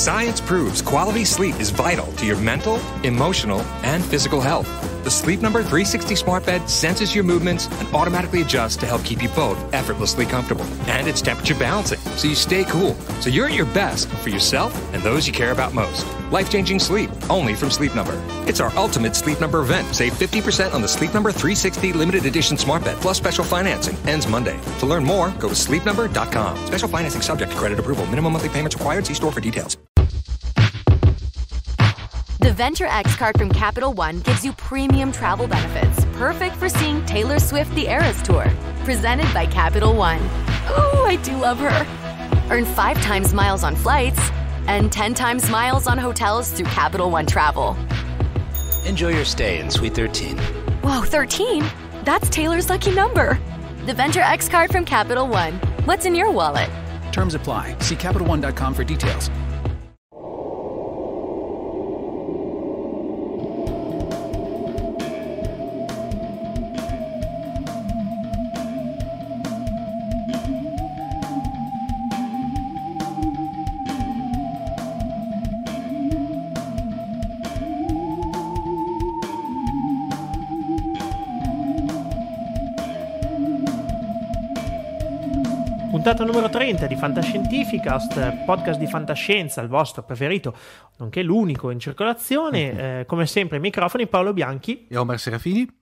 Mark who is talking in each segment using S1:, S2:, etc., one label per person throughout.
S1: Science proves quality sleep is vital to your mental, emotional, and physical health. The Sleep Number 360 smart bed senses your movements and automatically adjusts to help keep you both
S2: effortlessly comfortable.
S1: And it's temperature balancing, so you stay cool. So you're at your best for yourself and those you care about most. Life changing sleep, only from Sleep Number. It's our ultimate Sleep Number event. Save 50% on the Sleep Number 360 limited edition smart bed plus special financing. Ends Monday. To learn more, go to sleepnumber.com. Special financing subject to credit approval. Minimum monthly payments required. See store for details.
S3: The Venture X card from Capital One gives you premium travel benefits, perfect for seeing Taylor Swift The Eras Tour, presented by Capital One. Ooh, I do love her. Earn five times miles on flights and 10 times miles on hotels through Capital One Travel. Enjoy your stay in Suite 13. Whoa, 13? That's Taylor's lucky number. The Venture X card from Capital One. What's in your wallet? Terms apply. See CapitalOne.com for details.
S4: puntata numero 30 di Fantascientificast, podcast di fantascienza, il vostro preferito, nonché l'unico in circolazione. Mhm. Eh, come sempre, i microfoni Paolo Bianchi e Omar Serafini.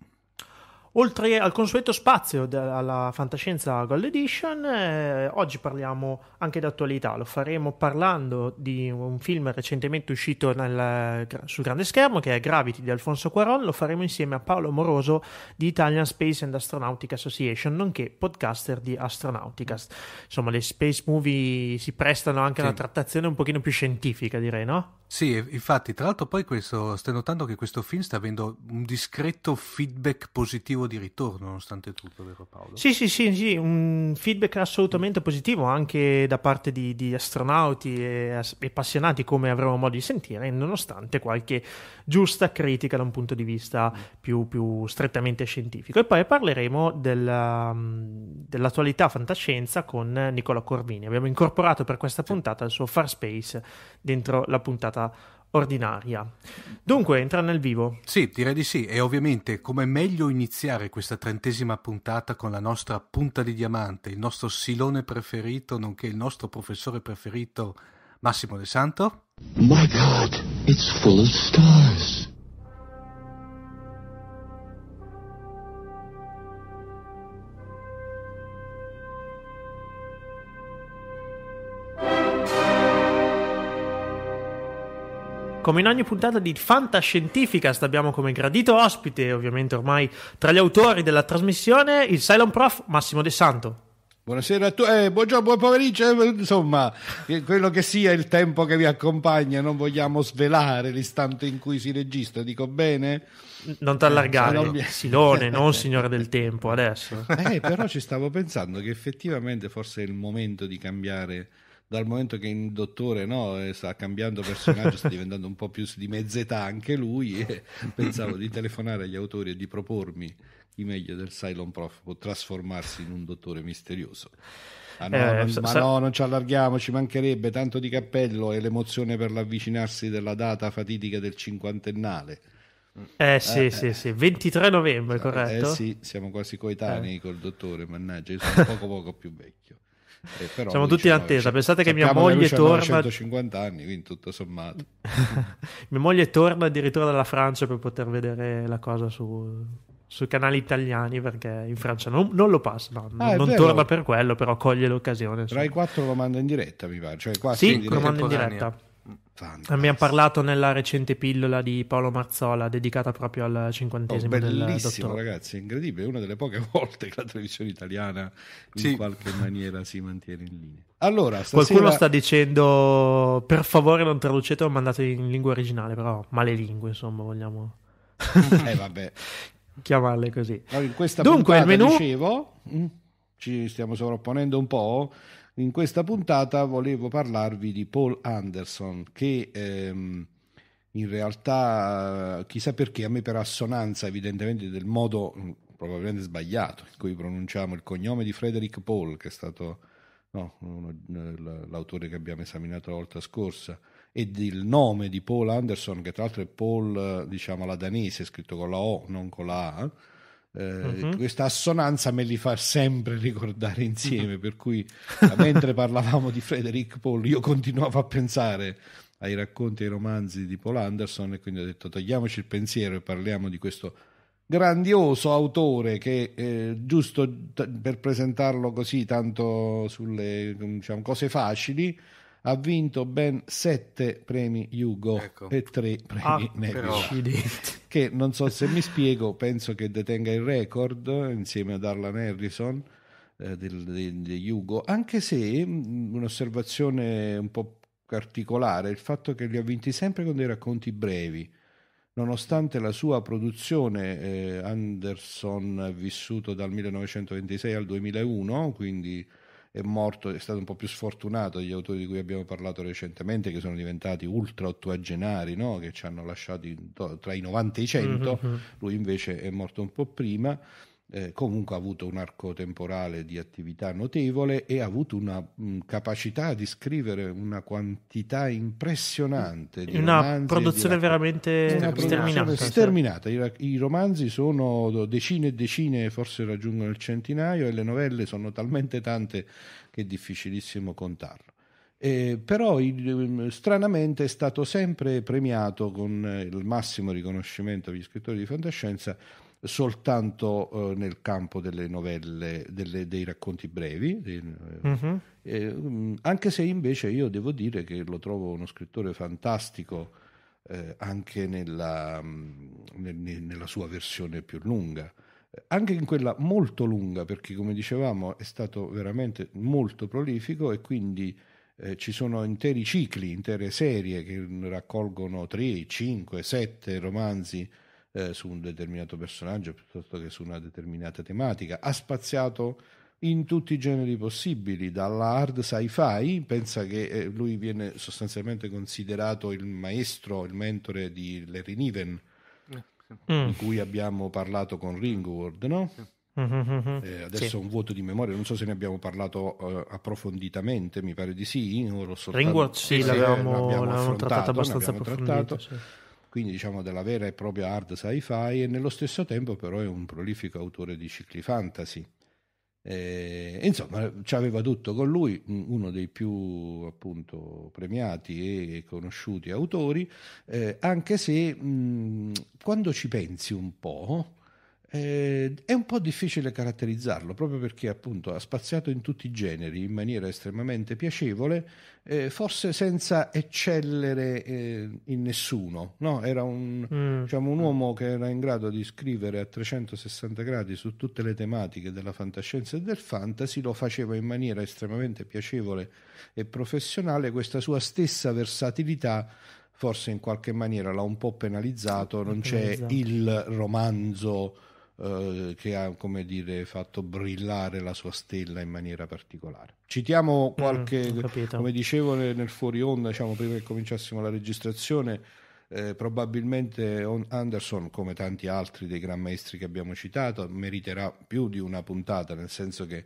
S4: Oltre al consueto spazio della fantascienza Gold Edition, eh, oggi parliamo anche d'attualità. Lo faremo parlando di un film recentemente uscito nel, sul grande schermo che è Gravity di Alfonso Cuaron. Lo faremo insieme a Paolo Moroso di Italian Space and Astronautic Association, nonché podcaster di Astronauticast. Insomma, le space movie si prestano anche sì. a una trattazione un pochino più scientifica, direi, no? Sì, infatti, tra l'altro poi questo, stai notando che questo film sta avendo un
S1: discreto feedback positivo di ritorno, nonostante tutto, vero Paolo? Sì, sì,
S4: sì, sì un feedback assolutamente positivo anche da parte di, di astronauti e, appassionati come avremo modo di sentire, nonostante qualche giusta critica da un punto di vista più, più strettamente scientifico. E poi parleremo della, mm, dell'attualità fantascienza con Nicola Corvini. Abbiamo incorporato per questa puntata il suo Far Space dentro la puntata serata ordinaria. Dunque, entra nel vivo. Sì, direi di sì. E
S1: ovviamente, come meglio iniziare questa trentesima puntata con la nostra punta di diamante, il nostro silone preferito, nonché il nostro professore preferito, Massimo De Santo? My God, it's full of stars.
S4: come in ogni puntata di Fantascientificast abbiamo come gradito ospite, ovviamente ormai tra gli autori della trasmissione, il Silent Prof Massimo De Santo. Buonasera a tutti, eh, buongiorno, buon pomeriggio, eh, insomma, eh, quello che sia il tempo che vi
S5: accompagna, non vogliamo svelare l'istante in cui si registra, dico bene? Non ti allargare, eh, non... Silone,
S4: non signore del tempo adesso. Eh, però ci stavo pensando che
S5: effettivamente forse è il momento di cambiare dal momento che il dottore no, eh, sta cambiando personaggio, sta diventando un po' più di mezz'età anche lui, e pensavo di telefonare agli autori e di propormi chi meglio del Cylon Prof può trasformarsi in un dottore misterioso.
S4: Ah no, eh, non, sa- ma no,
S5: non ci allarghiamo, ci mancherebbe tanto di cappello e l'emozione per l'avvicinarsi della data fatidica del cinquantennale.
S4: Eh sì, eh, sì, sì, 23 novembre, eh, corretto? Eh sì,
S5: siamo quasi coetanei eh. col dottore, mannaggia, io sono poco poco più vecchio. Eh, però, Siamo tutti in attesa. Pensate che mia moglie che torna. 150 anni, quindi tutto sommato.
S4: mia moglie torna addirittura dalla Francia per poter vedere la cosa su, sui canali italiani perché in Francia non, non lo passa, no, ah, non vero. torna per quello, però coglie l'occasione. Tra i
S5: quattro lo manda in diretta, mi pare. Cioè, qua sì, lo manda in diretta.
S4: Fantastico. Abbiamo parlato nella recente pillola di Paolo Marzola dedicata proprio al cinquantesimo oh, bellissimo,
S5: ragazzi, è incredibile, è una delle poche volte che la televisione italiana sì. in qualche maniera si mantiene in linea.
S4: Allora, stasera... Qualcuno sta dicendo per favore non traducete o mandate in lingua originale, però male lingue, insomma, vogliamo... eh vabbè. Chiamarle così. Allora, in questa Dunque, il menù...
S5: dicevo, mm, ci stiamo sovrapponendo un po' In questa puntata volevo parlarvi di Paul Anderson, che ehm, in realtà, chissà perché, a me per assonanza evidentemente del modo mm, probabilmente sbagliato in cui pronunciamo il cognome di Frederick Paul, che è stato no, uno, l'autore che abbiamo esaminato la volta scorsa, e del nome di Paul Anderson, che tra l'altro è Paul, diciamo, la danese, scritto con la O, non con la A Uh-huh. Questa assonanza me li fa sempre ricordare insieme, uh-huh. per cui mentre parlavamo di Frederick Paul io continuavo a pensare ai racconti e ai romanzi di Paul Anderson e quindi ho detto togliamoci il pensiero e parliamo di questo grandioso autore che eh, giusto t- per presentarlo così tanto sulle diciamo, cose facili ha vinto ben sette premi Hugo ecco. e tre premi ah, Nevis che non so se mi spiego penso che detenga il record insieme ad Arlan Harrison eh, degli Hugo anche se mh, mm, un'osservazione un po' particolare il fatto che li ha vinti sempre con dei racconti brevi Nonostante la sua produzione, eh, Anderson vissuto dal 1926 al 2001, quindi è morto, è stato un po' più sfortunato degli autori di cui abbiamo parlato recentemente, che sono diventati ultra ottuagenari, no? che ci hanno lasciati tra i 90 e i 100, mm-hmm. lui invece è morto un po' prima eh, comunque ha avuto un arco temporale di attività notevole e ha avuto una mh, mm, capacità di scrivere una quantità impressionante di una produzione di veramente una sterminata. sterminata. I, I, romanzi sono decine e decine, forse raggiungono il centinaio, e le novelle sono talmente tante che è difficilissimo contarlo. Eh, però il, ehm, stranamente è stato sempre premiato con eh, il massimo riconoscimento agli scrittori di fantascienza soltanto eh, nel campo delle novelle, delle, dei racconti brevi, dei, eh, mhm. eh, mm eh, anche se invece io devo dire che lo trovo uno scrittore fantastico anche nella, mm, nel, nella, sua versione più lunga anche in quella molto lunga, perché come dicevamo è stato veramente molto prolifico e quindi eh, ci sono interi cicli, intere serie che raccolgono 3, 5, 7 romanzi eh, su un determinato personaggio piuttosto che su una determinata tematica. Ha spaziato in tutti i generi possibili, dalla hard sci-fi, pensa che eh, lui viene sostanzialmente considerato il maestro, il mentore di Larry Niven, eh, mm. di cui abbiamo parlato con Ringworld, no? Mm-hmm. Eh, adesso sì. un vuoto di memoria, non so se ne abbiamo parlato uh, approfonditamente, mi pare di sì. Soltanto... Ringworld sì, l'avevamo, l'abbiamo l'avevamo trattato abbastanza trattato. Quindi diciamo della vera e propria hard sci-fi e nello stesso tempo però è un prolifico autore di cicli fantasy. E, eh, insomma, ci aveva tutto con lui, mm, uno dei più appunto premiati e conosciuti autori, eh, anche se mh, mm, quando ci pensi un po', eh, è un po' difficile caratterizzarlo proprio perché appunto ha spaziato in tutti i generi in maniera estremamente piacevole, eh, forse senza eccellere eh, in nessuno. No? Era un, mm. diciamo, un, uomo che era in grado di scrivere a 360 gradi su tutte le tematiche della fantascienza e del fantasy, lo faceva in maniera estremamente piacevole e professionale, questa sua stessa versatilità forse in qualche maniera l'ha un po' penalizzato, non penalizzato. c'è il romanzo eh, che ha come dire, fatto brillare la sua stella in maniera particolare. Citiamo qualche, mm, come dicevo nel fuori onda, diciamo, prima che cominciassimo la registrazione, eh, probabilmente Anderson, come tanti altri dei gran maestri che abbiamo citato, meriterà più di una puntata, nel senso che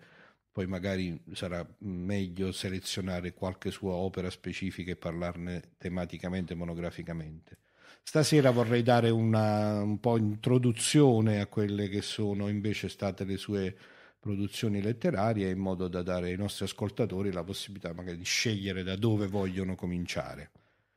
S5: poi magari sarà meglio selezionare qualche sua opera specifica e parlarne tematicamente, monograficamente. Stasera vorrei dare una un po' introduzione a quelle che sono invece state le sue produzioni letterarie in modo da dare ai nostri ascoltatori la possibilità magari di scegliere da dove vogliono cominciare.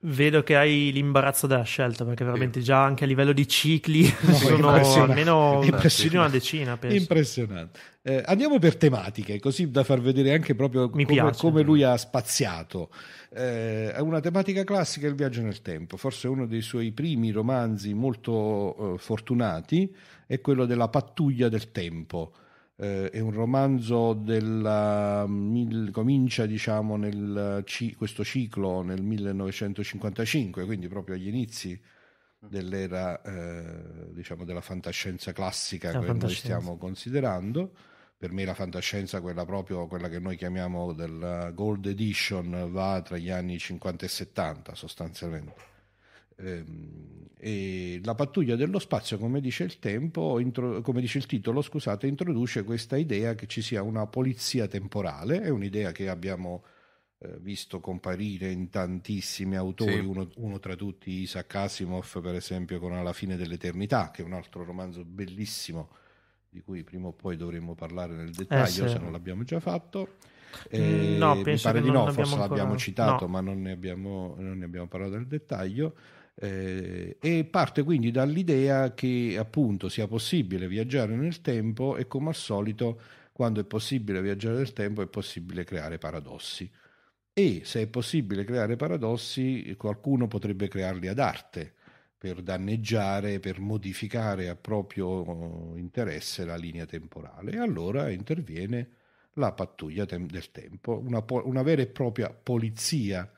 S4: Vedo che hai l'imbarazzo della scelta perché veramente già anche a livello di cicli no, sono almeno più di una decina. Penso.
S5: Impressionante. Eh, andiamo per tematiche, così da far vedere anche proprio come, piace, come lui ha spaziato. Eh, una tematica classica è il viaggio nel tempo, forse uno dei suoi primi romanzi molto eh, fortunati è quello della pattuglia del tempo eh, è un romanzo della mm, mil, comincia diciamo nel questo ciclo nel 1955 quindi proprio agli inizi mm. dell'era eh, diciamo della fantascienza classica la che fantascienza. noi stiamo considerando per me la fantascienza quella proprio quella che noi chiamiamo della gold edition va tra gli anni 50 e 70 sostanzialmente Ehm, e la pattuglia dello spazio, come dice il, tempo, intro, come dice il titolo, scusate, introduce questa idea che ci sia una polizia temporale, è un'idea che abbiamo eh, visto comparire in tantissimi autori, sì. uno, uno, tra tutti Isaac Asimov, per esempio, con Alla fine dell'eternità, che è un altro romanzo bellissimo di cui prima o poi dovremmo parlare nel dettaglio, eh, sì. se non l'abbiamo già fatto. Mm, eh, no, mi pare di no, forse ancora... l'abbiamo citato, no. ma non ne, abbiamo, non ne abbiamo parlato nel dettaglio. Eh, e parte quindi dall'idea che appunto sia possibile viaggiare nel tempo e come al solito quando è possibile viaggiare nel tempo è possibile creare paradossi e se è possibile creare paradossi qualcuno potrebbe crearli ad arte per danneggiare, per modificare a proprio eh, interesse la linea temporale e allora interviene la pattuglia tem- del tempo, una, po- una vera e propria polizia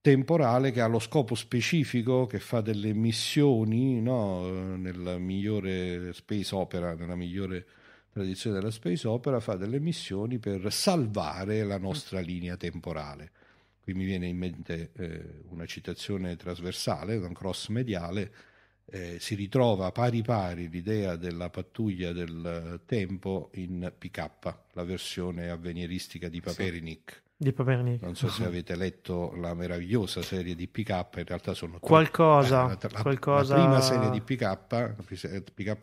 S5: temporale che ha lo scopo specifico, che fa delle missioni no? nella migliore space opera, nella migliore tradizione della space opera, fa delle missioni per salvare la nostra mm. linea temporale. Qui mi viene in mente eh, una citazione trasversale, un cross mediale, eh, si ritrova pari pari l'idea della pattuglia del eh, tempo in PK, la versione avveniristica di Paperinik.
S4: Sì di Papernic. Non so se
S5: avete letto la meravigliosa serie di pick up, in realtà sono qualcosa, eh, la, la, qualcosa... la prima serie di pick up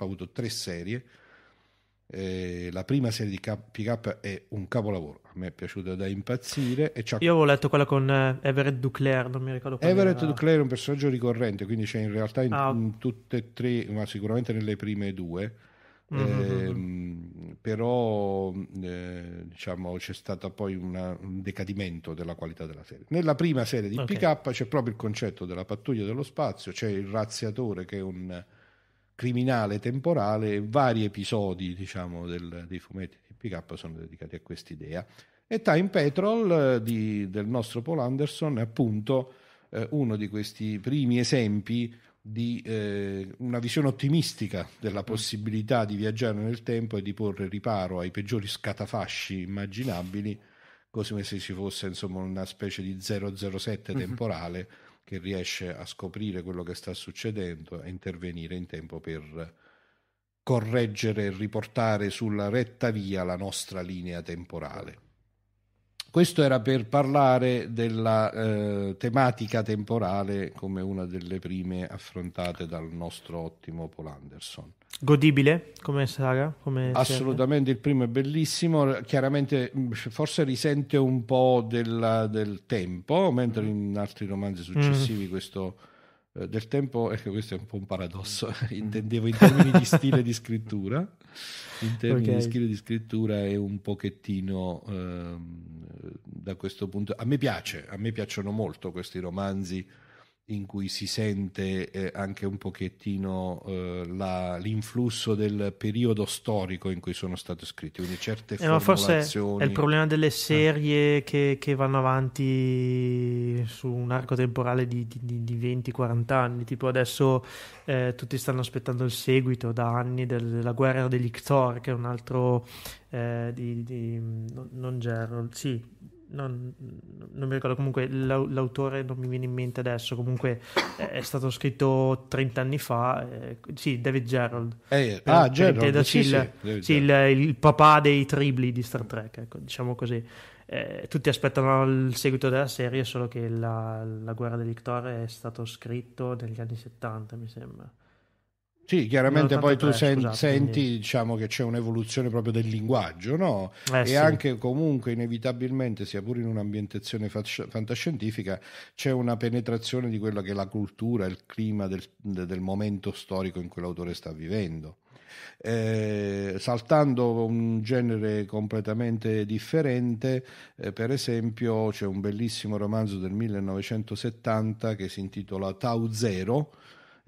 S5: ha avuto tre serie. Eh, la prima serie di pick up è un capolavoro, a me è piaciuta da impazzire. Io
S4: avevo letto quella con eh, Everett Duclair, non mi ricordo Everett era.
S5: Duclair è un personaggio ricorrente, quindi c'è in realtà in, ah. in tutte e tre, ma sicuramente nelle prime due. Mm-hmm. Eh, però eh, diciamo, c'è stato poi una, un decadimento della qualità della serie. Nella prima serie di okay. PK c'è proprio il concetto della pattuglia dello spazio, c'è il razziatore che è un criminale temporale vari episodi diciamo, del, dei fumetti di PK sono dedicati a quest'idea. E Time Petrol eh, di, del nostro Paul Anderson è appunto eh, uno di questi primi esempi di eh, una visione ottimistica della mm. possibilità di viaggiare nel tempo e di porre riparo ai peggiori scatafasci immaginabili, così come se ci fosse insomma una specie di 007 mhm. temporale mm-hmm. che riesce a scoprire quello che sta succedendo e intervenire in tempo per correggere e riportare sulla retta via la nostra linea temporale. Questo era per parlare della eh, tematica temporale come una delle prime affrontate dal nostro ottimo Paul Anderson.
S4: Godibile come saga? Come Assolutamente,
S5: serie. il primo è bellissimo, chiaramente mm, forse risente un po' del, del tempo, mentre in altri romanzi successivi mm. questo eh, del tempo, ecco questo è un po' un paradosso, mm. intendevo in termini di stile di scrittura, in termini okay. di stile di scrittura è un pochettino eh, da questo punto, a me piace, a me piacciono molto questi romanzi in cui si sente eh, anche un pochettino eh, la, l'influsso del periodo storico in cui sono state scritte, quindi certe eh, ma Forse è il problema
S4: delle eh. serie eh. che, che, vanno avanti su un arco temporale di, di, di 20-40 anni, tipo adesso eh, tutti stanno aspettando il seguito da anni del, della guerra degli Ictor, che è un altro eh, di, di non Gerald, sì, non, non, mi ricordo comunque l'autore non mi viene in mente adesso comunque è stato scritto 30 anni fa eh, sì David Gerald eh, eh ah Gerald sì, il, sì, sì, il, eh, il, papà dei tribli di Star Trek ecco, diciamo così eh, tutti aspettano il seguito della serie solo che la, la guerra dell'Ictor è stato scritto negli anni 70 mi sembra
S5: sì, chiaramente poi tu sen- scusate, senti quindi... diciamo, che c'è un'evoluzione proprio del linguaggio, no? eh, e sì. anche comunque inevitabilmente, sia pure in un'ambientazione fasc- fantascientifica, c'è una penetrazione di quella che è la cultura, il clima del, del momento storico in cui l'autore sta vivendo. Eh, saltando un genere completamente differente, eh, per esempio c'è un bellissimo romanzo del 1970 che si intitola Tau Zero,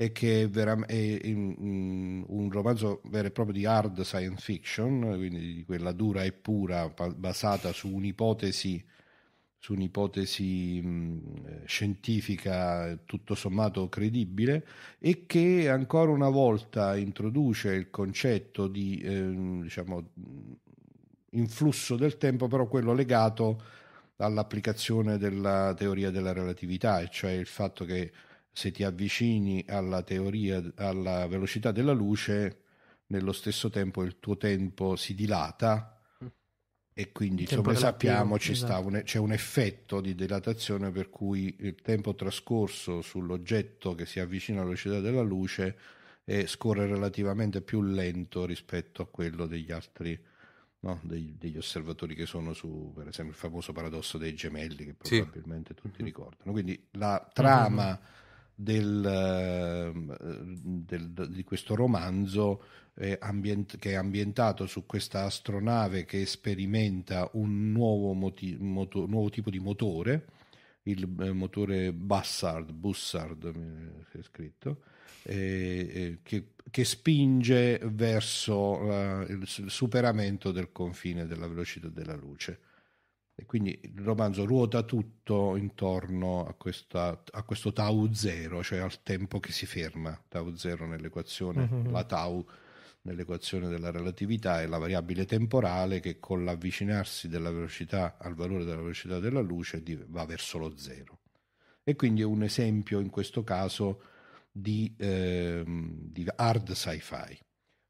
S5: e che è, vera- è in, in, un romanzo vero e proprio di hard science fiction, quindi di quella dura e pura, basata su un'ipotesi, su un'ipotesi mh, scientifica tutto sommato credibile e che ancora una volta introduce il concetto di eh, diciamo, influsso del tempo, però quello legato all'applicazione della teoria della relatività, cioè il fatto che se ti avvicini alla teoria, alla velocità della luce, nello stesso tempo il tuo tempo si dilata e quindi come sappiamo esatto. un, c'è un effetto di dilatazione per cui il tempo trascorso sull'oggetto che si avvicina alla velocità della luce è, eh, scorre relativamente più lento rispetto a quello degli altri no? degli, degli osservatori che sono su per esempio il famoso paradosso dei gemelli che probabilmente sì. tutti mhm. ricordano quindi la mhm. trama mm-hmm del, ehm, eh, del, di questo romanzo eh, ambient- che è ambientato su questa astronave che sperimenta un nuovo, moti- moto- nuovo tipo di motore, il eh, motore Bussard, Bussard è scritto, eh, che, che, spinge verso eh, il, il superamento del confine della velocità della luce e quindi il romanzo ruota tutto intorno a, questa, a, questo tau zero, cioè al tempo che si ferma, tau zero nell'equazione, mm-hmm. la tau nell'equazione della relatività è la variabile temporale che con l'avvicinarsi della velocità al valore della velocità della luce va verso lo zero. E quindi è un esempio in questo caso di, eh, di hard sci-fi.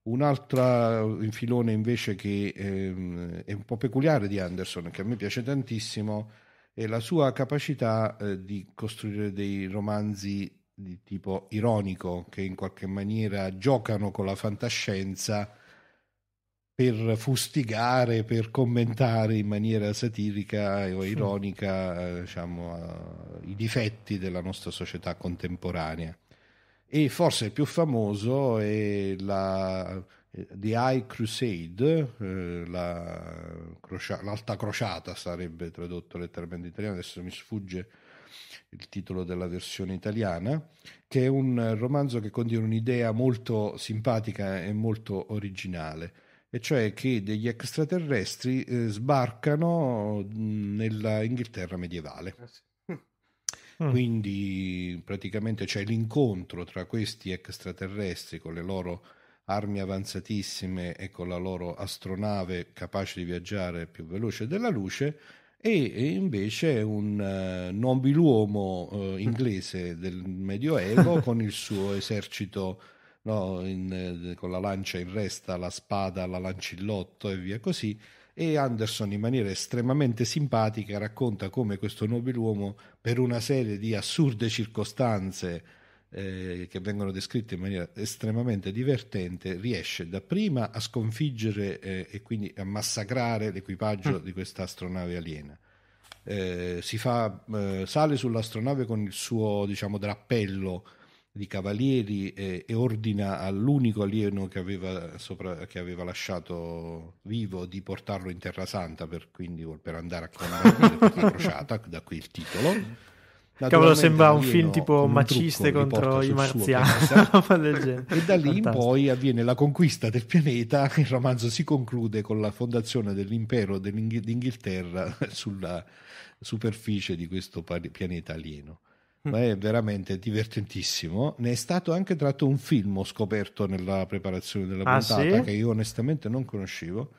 S5: Un'altra altro eh, filone invece che ehm, è un po' peculiare di Anderson, che a me piace tantissimo, è la sua capacità eh, di costruire dei romanzi di tipo ironico, che in qualche maniera giocano con la fantascienza per fustigare, per commentare in maniera satirica o ironica eh, diciamo, eh, i difetti della nostra società contemporanea e forse il più famoso è la eh, The High Crusade, eh, la crocia- l'Alta Crociata sarebbe tradotto letteralmente in italiano, adesso mi sfugge il titolo della versione italiana, che è un romanzo che contiene un'idea molto simpatica e molto originale, e cioè che degli extraterrestri eh, sbarcano mm, nell'Inghilterra medievale. Grazie ah, Mm. Quindi praticamente c'è l'incontro tra questi extraterrestri con le loro armi avanzatissime e con la loro astronave capace di viaggiare più veloce della luce e invece un uh, eh, uomo uh, eh, inglese del Medioevo con il suo esercito no, in, eh, con la lancia in resta, la spada, la lancillotto e via così e Anderson in maniera estremamente simpatica racconta come questo uomo per una serie di assurde circostanze eh, che vengono descritte in maniera estremamente divertente, riesce dapprima a sconfiggere eh, e quindi a massacrare l'equipaggio mm. di questa astronave aliena. Eh, si fa, eh, sale sull'astronave con il suo diciamo, drappello di cavalieri e, e ordina all'unico alieno che aveva, sopra, che aveva, lasciato vivo di portarlo in Terra Santa per, quindi, per andare a conoscere la crociata, da qui il titolo. Cavolo, sembra un film tipo un maciste contro i marziani. e da lì in poi avviene la conquista del pianeta. Il romanzo si conclude con la fondazione dell'impero dell'Inghilterra sulla superficie di questo pianeta alieno ma è veramente divertentissimo. Ne è stato anche tratto un film, ho scoperto nella preparazione della ah, puntata, ah, sì? che io onestamente non conoscevo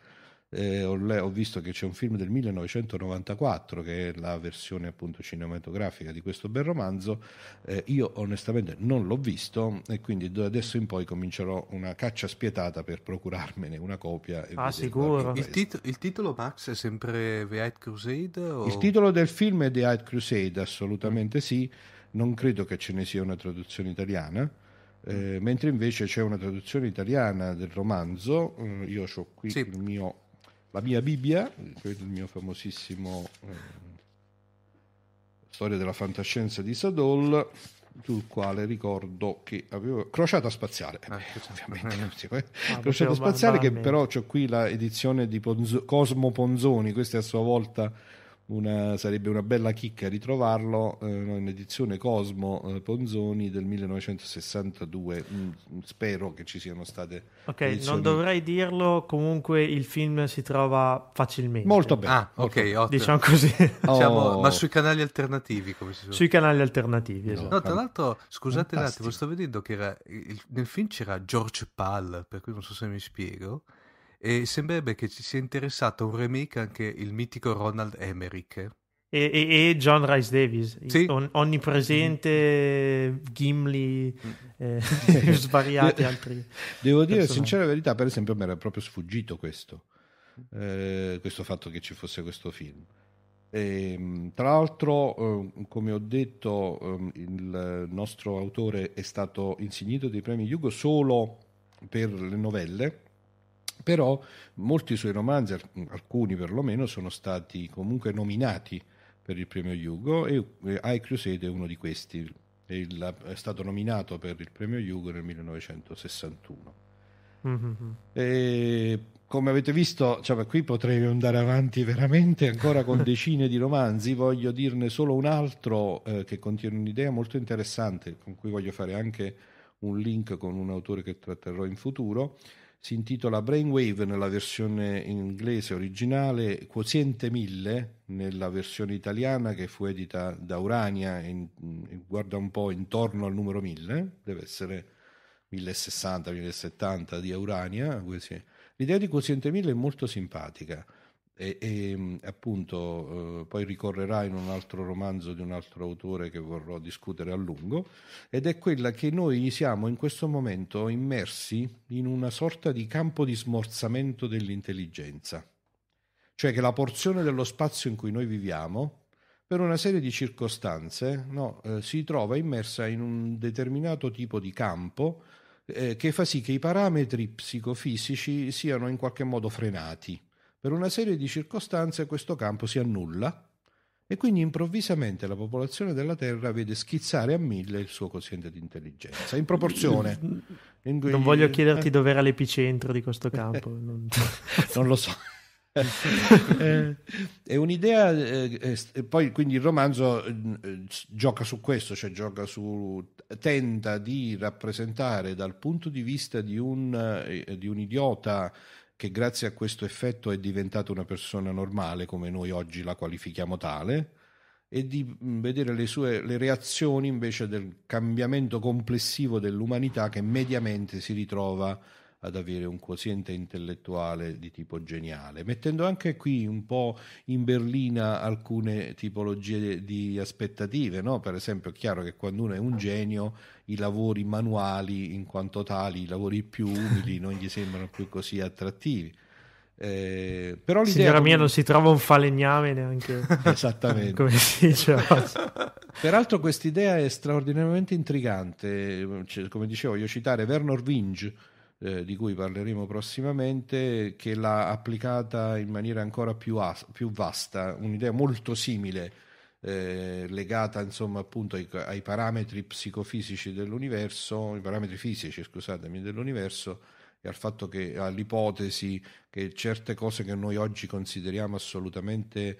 S5: eh, ho, le- ho, visto che c'è un film del 1994 che è la versione appunto cinematografica di questo bel romanzo. Eh, io onestamente non l'ho visto e quindi da adesso in poi comincerò una caccia spietata per procurarmene una copia.
S1: ah, sicuro. Il, tit- il, titolo, Max, è sempre The Eight Crusade? O... Il titolo
S5: del film è The Eight Crusade, assolutamente mm. sì. Non credo che ce ne sia una traduzione italiana. Eh, mm. mentre invece c'è una traduzione italiana del romanzo, mm, io ho qui sì. il mio la mia Bibbia, il mio famosissimo eh, Storia della fantascienza di Sadol, sul quale ricordo che avevo Crociata Spaziale, ah, eh, certo. ovviamente, eh. Ah, crociata Spaziale che però ho qui l'edizione di Ponzo... Cosmo Ponzoni, questa è a sua volta una, sarebbe una bella chicca ritrovarlo eh, in edizione Cosmo eh, Ponzoni del 1962. Mm, spero che ci siano state. Ok,
S4: edizioni... non dovrei dirlo. Comunque il film si trova facilmente. Molto bene. Ah, ok, ottimo. Diciamo così. Diciamo, oh. ma sui
S1: canali alternativi, come si suol Sui canali alternativi, esatto. No, tra l'altro, scusate un attimo, sto vedendo che era, il, nel film c'era George Pal, per cui non so se mi spiego e sembrerebbe che ci sia interessato un remake anche il mitico
S4: Ronald Emerick. E, e, e, John Rice Davis, sì. on, onnipresente, Gimli, mm. Eh, svariati altri. Devo dire, personaggi. sincera
S5: verità, per esempio, mi era proprio sfuggito questo, eh, questo fatto che ci fosse questo film. E, ehm, tra l'altro, eh, come ho detto, ehm, il nostro autore è stato insignito dei premi Yugo solo per le novelle però molti suoi romanzi, alcuni perlomeno, sono stati comunque nominati per il premio Hugo e I Crusade è uno di questi, è stato nominato per il premio Hugo nel 1961. Mm-hmm. E come avete visto, cioè, qui potrei andare avanti veramente ancora con decine di romanzi, voglio dirne solo un altro eh, che contiene un'idea molto interessante con cui voglio fare anche un link con un autore che tratterrò in futuro, si intitola Brainwave nella versione inglese originale, Quoziente 1000 nella versione italiana che fu edita da Urania, in, guarda un po' intorno al numero 1000, deve essere 1060-1070 di Urania. L'idea di Quoziente 1000 è molto simpatica e, e mm, appunto eh, poi ricorrerà in un altro romanzo di un altro autore che vorrò discutere a lungo, ed è quella che noi siamo in questo momento immersi in una sorta di campo di smorzamento dell'intelligenza, cioè che la porzione dello spazio in cui noi viviamo, per una serie di circostanze, no, eh, si trova immersa in un determinato tipo di campo eh, che fa sì che i parametri psicofisici siano in qualche modo frenati per una serie di circostanze questo campo si annulla e quindi improvvisamente la popolazione della Terra vede schizzare a mille il suo quoziente di intelligenza in proporzione.
S4: In cui... Non voglio eh, chiederti eh. dove era l'epicentro di questo campo, non, non lo so. Eh, è
S5: un'idea, eh, eh poi quindi il romanzo gioca su questo, cioè gioca su, tenta di rappresentare dal punto di vista di un, di un idiota che grazie a questo effetto è diventata una persona normale, come noi oggi la qualifichiamo tale, e di mm, vedere le sue le reazioni invece del cambiamento complessivo dell'umanità che mediamente si ritrova ad avere un quoziente intellettuale di tipo geniale, mettendo anche qui un po' in berlina alcune tipologie di aspettative, no? per esempio è chiaro che quando uno è un genio i lavori manuali in quanto tali, i lavori più umili non gli sembrano più così attrattivi. Eh, però l'idea Signora mia, non
S4: si trova un falegname neanche. Esattamente. come si dice.
S5: Peraltro quest'idea è straordinariamente intrigante. Cioè, come dicevo, voglio citare Werner Winge, eh, di cui parleremo prossimamente, che l'ha applicata in maniera ancora più, as- più vasta, un'idea molto simile, eh, legata insomma appunto ai, ai, parametri psicofisici dell'universo, i parametri fisici, scusatemi, dell'universo e al fatto che all'ipotesi che certe cose che noi oggi consideriamo assolutamente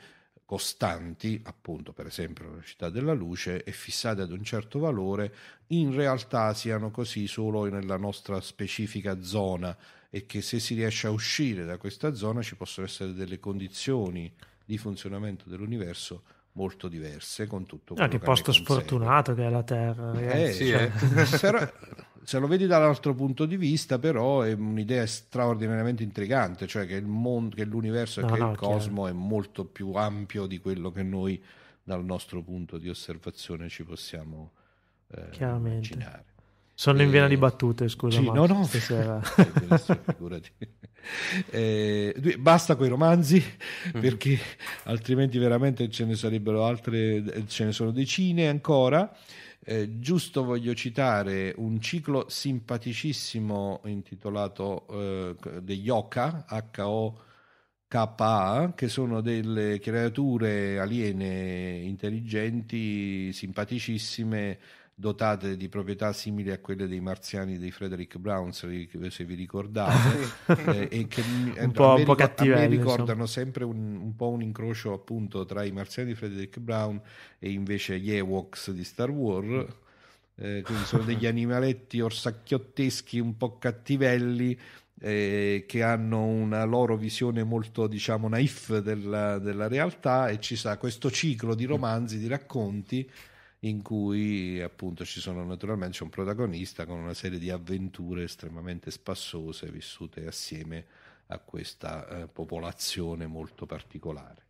S5: costanti, appunto per esempio la velocità della luce, e fissate ad un certo valore, in realtà siano così solo nella nostra specifica zona e che se si riesce a uscire da questa zona ci possono essere delle condizioni di funzionamento dell'universo molto diverse con tutto ah, quello ah, che, che posto sfortunato
S4: che è la Terra eh,
S5: sì, eh. Cioè. se lo vedi dall'altro punto di vista però è un'idea straordinariamente intrigante cioè che, il mondo, che l'universo e no, che no, il cosmo è molto più ampio di quello che noi dal nostro punto di osservazione ci possiamo
S4: eh, immaginare sono in vena di eh, battute, scusa. Sì, no, no, stasera. Eh, figurati.
S5: Eh, basta quei romanzi mm. perché altrimenti veramente ce ne sarebbero altre, ce ne sono decine ancora. Eh, giusto voglio citare un ciclo simpaticissimo intitolato eh, The Yoka, H-O-K-A, che sono delle creature aliene intelligenti, simpaticissime dotate di proprietà simili a quelle dei marziani di Frederick Brown, se vi ricordate, ah, eh, e che un po', un po ricor- mi ricordano sempre un, un, po' un incrocio appunto tra i marziani di Frederick Brown e invece gli Ewoks di Star Wars. Mm. Eh, quindi sono degli animaletti orsacchiotteschi un po' cattivelli eh, che hanno una loro visione molto diciamo naif della, della realtà e ci sta questo ciclo di mm. romanzi, di racconti in cui appunto ci sono naturalmente c'è un protagonista con una serie di avventure estremamente spassose vissute assieme a questa eh, popolazione molto particolare.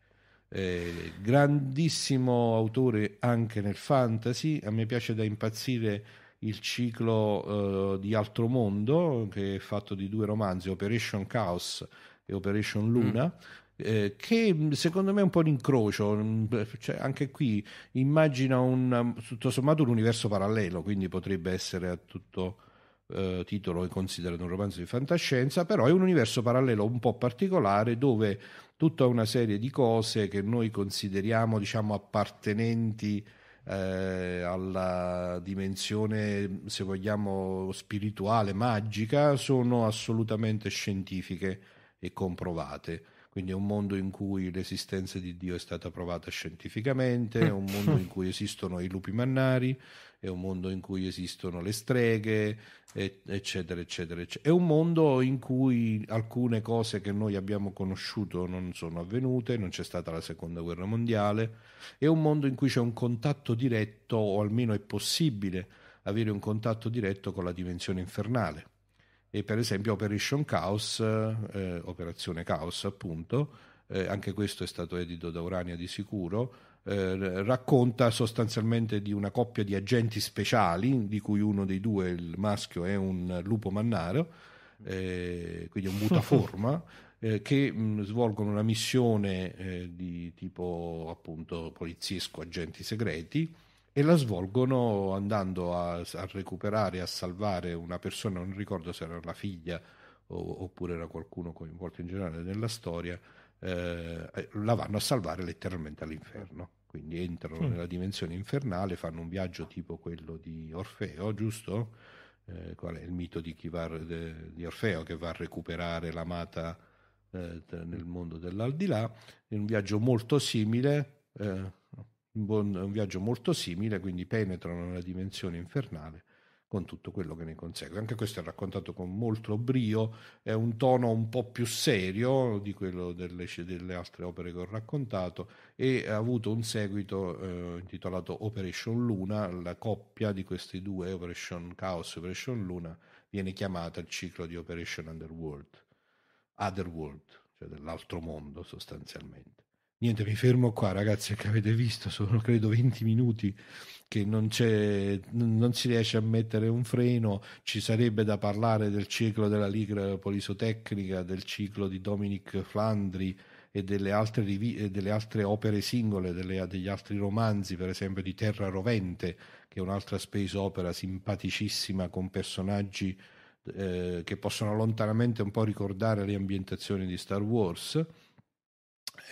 S5: Eh, grandissimo autore anche nel fantasy, a me piace da impazzire il ciclo eh, di Altro Mondo che è fatto di due romanzi, Operation Chaos e Operation mm. Luna. Mm eh, che mm, secondo me è un po' l'incrocio, mm, cioè, anche qui immagina un, mm, tutto sommato un universo parallelo, quindi potrebbe essere a tutto eh, titolo e considerato un romanzo di fantascienza, però è un universo parallelo un po' particolare dove tutta una serie di cose che noi consideriamo diciamo appartenenti eh, alla dimensione, se vogliamo, spirituale, magica, sono assolutamente scientifiche e comprovate. Quindi è un mondo in cui l'esistenza di Dio è stata provata scientificamente, è un mondo in cui esistono i lupi mannari, è un mondo in cui esistono le streghe, eccetera, eccetera, eccetera. È un mondo in cui alcune cose che noi abbiamo conosciuto non sono avvenute, non c'è stata la seconda guerra mondiale, è un mondo in cui c'è un contatto diretto, o almeno è possibile avere un contatto diretto con la dimensione infernale e per esempio Operation Chaos, eh, Operazione Chaos appunto, eh, anche questo è stato edito da Urania di sicuro, eh, racconta sostanzialmente di una coppia di agenti speciali, di cui uno dei due, il maschio, è un lupo mannaro, eh, quindi un mutaforma. Eh, che mh, mm, svolgono una missione eh, di tipo appunto poliziesco, agenti segreti, e la svolgono andando a, a recuperare, a salvare una persona, non ricordo se era la figlia o, oppure era qualcuno coinvolto in generale nella storia, eh, eh la vanno a salvare letteralmente all'inferno. Quindi entrano mm. nella dimensione infernale, fanno un viaggio tipo quello di Orfeo, giusto? Eh, qual è il mito di, va, de, di Orfeo che va a recuperare l'amata eh, nel mondo dell'aldilà? È un viaggio molto simile. Eh, un, buon, un viaggio molto simile, quindi penetrano nella dimensione infernale con tutto quello che ne consegue. Anche questo è raccontato con molto brio, è un tono un po' più serio di quello delle, delle altre opere che ho raccontato e ha avuto un seguito eh, intitolato Operation Luna, la coppia di questi due, Operation Chaos e Operation Luna, viene chiamata il ciclo di Operation Underworld, Otherworld, cioè dell'altro mondo sostanzialmente. Niente, mi fermo qua ragazzi, che avete visto, sono credo 20 minuti che non, non, si riesce a mettere un freno, ci sarebbe da parlare del ciclo della Liga Polisotecnica, del ciclo di Dominic Flandri e delle altre, rivi- delle altre opere singole, delle, degli altri romanzi, per esempio di Terra Rovente, che è un'altra space opera simpaticissima con personaggi eh, che possono lontanamente un po' ricordare le ambientazioni di Star Wars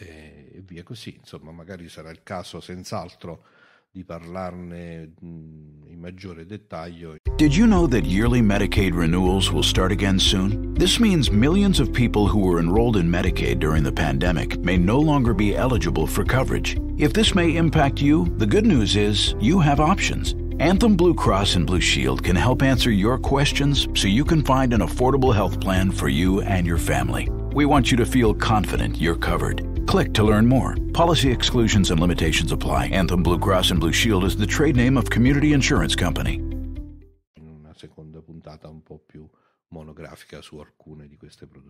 S5: e, via così. Insomma, magari sarà il caso senz'altro di parlarne in maggiore dettaglio.
S3: Did you know that yearly Medicaid renewals will start again soon? This means millions of people who were enrolled in Medicaid during the pandemic may no longer be eligible for coverage. If this may impact you, the good news is you have options. Anthem Blue Cross and Blue Shield can help answer your questions so you can find an affordable health plan for you and your family. We want you to feel confident you're covered. Click to learn more. Policy exclusions and limitations apply. Anthem Blue Cross and Blue Shield is the trade name of Community Insurance Company.
S5: Una seconda puntata un po' più monografica su alcune di queste produzioni.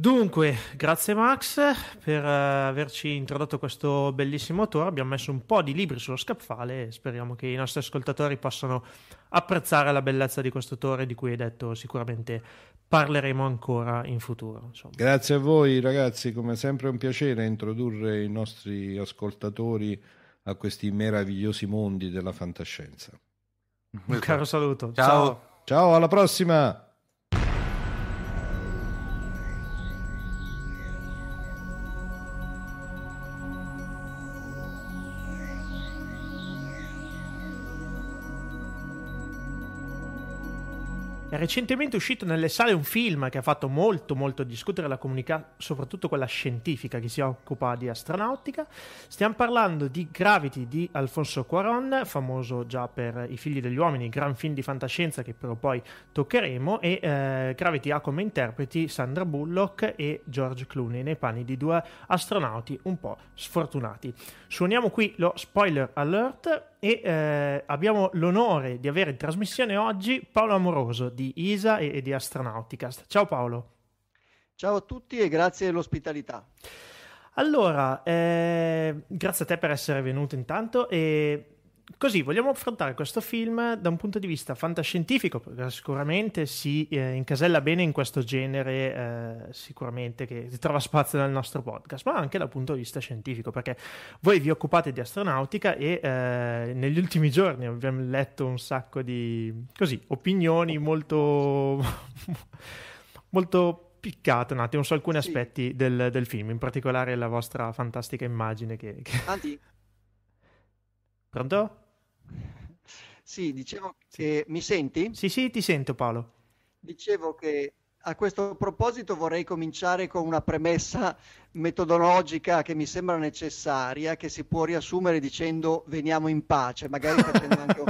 S4: Dunque, grazie Max per eh, averci introdotto questo bellissimo autore. Abbiamo messo un po' di libri sullo scaffale e speriamo che i nostri ascoltatori possano apprezzare la bellezza di questo autore di cui hai detto sicuramente parleremo ancora in futuro. Insomma.
S5: Grazie a voi ragazzi, come sempre è un piacere introdurre i nostri ascoltatori a questi meravigliosi mondi della fantascienza.
S4: Un caro saluto. Ciao. Ciao,
S5: Ciao alla prossima.
S4: Recentemente è uscito nelle sale un film che ha fatto molto molto discutere la comunità, soprattutto quella scientifica che si occupa di astronautica. Stiamo parlando di Gravity di Alfonso Cuaron, famoso già per I figli degli uomini, gran film di fantascienza che però poi toccheremo e eh, Gravity ha come interpreti Sandra Bullock e George Clooney nei panni di due astronauti un po' sfortunati. Suoniamo qui lo spoiler alert e eh, abbiamo l'onore di avere in trasmissione oggi Paolo Amoroso di ISA e, e di Astronauticast. Ciao Paolo.
S6: Ciao a tutti e grazie dell'ospitalità.
S4: Allora, eh, grazie a te per essere venuto intanto e Così vogliamo affrontare questo film da un punto di vista fantascientifico, perché sicuramente si eh, incasella bene in questo genere, eh, sicuramente che trova spazio nel nostro podcast, ma anche dal punto di vista scientifico, perché voi vi occupate di astronautica e eh, negli ultimi giorni abbiamo letto un sacco di così, opinioni molto, molto piccate un attimo su alcuni sì. aspetti del, del, film, in particolare la vostra fantastica immagine che... che... Anti, Pronto? Sì, dicevo che sì. mi senti? Sì, sì, ti sento Paolo.
S6: Dicevo che a questo proposito vorrei cominciare con una premessa metodologica che mi sembra necessaria, che si può riassumere dicendo veniamo in pace, magari facendo anche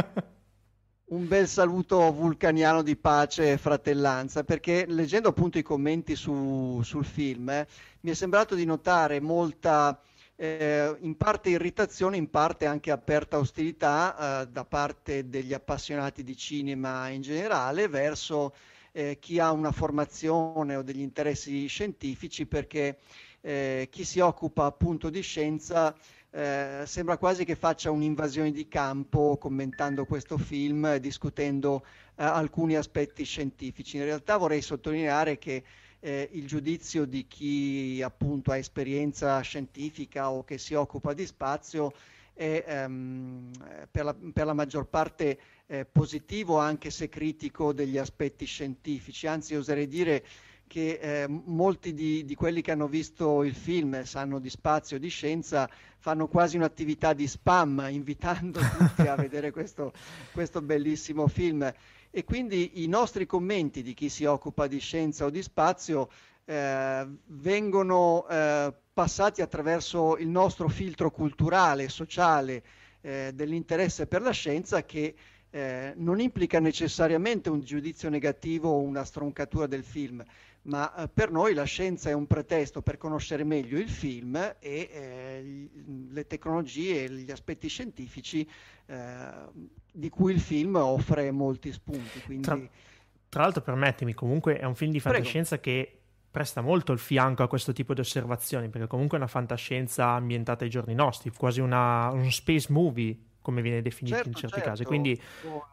S6: un bel saluto vulcaniano di pace e fratellanza, perché leggendo appunto i commenti su, sul film eh, mi è sembrato di notare molta eh, in parte irritazione, in parte anche aperta ostilità eh, da parte degli appassionati di cinema in generale verso eh, chi ha una formazione o degli interessi scientifici perché eh, chi si occupa appunto di scienza eh, sembra quasi che faccia un'invasione di campo commentando questo film, discutendo eh, alcuni aspetti scientifici. In realtà vorrei sottolineare che eh, il giudizio di chi appunto ha esperienza scientifica o che si occupa di spazio è ehm, per, la, per, la, maggior parte eh, positivo anche se critico degli aspetti scientifici, anzi oserei dire che eh, molti di, di, quelli che hanno visto il film sanno di spazio, di scienza, fanno quasi un'attività di spam invitando tutti a vedere questo, questo bellissimo film e quindi i nostri commenti di chi si occupa di scienza o di spazio eh, vengono eh, passati attraverso il nostro filtro culturale e sociale eh, dell'interesse per la scienza che eh, non implica necessariamente un giudizio negativo o una stroncatura del film, ma eh, per noi la scienza è un pretesto per conoscere meglio il film e eh, le tecnologie e gli aspetti scientifici eh, di cui il film offre molti spunti. Quindi... Tra,
S4: tra, l'altro, permettimi, comunque è un film di fantascienza Prego. che presta molto il fianco a questo tipo di osservazioni, perché comunque è una fantascienza ambientata ai giorni nostri, quasi una, un space movie, come viene definito certo, in certi certo. casi. Quindi...
S6: Oh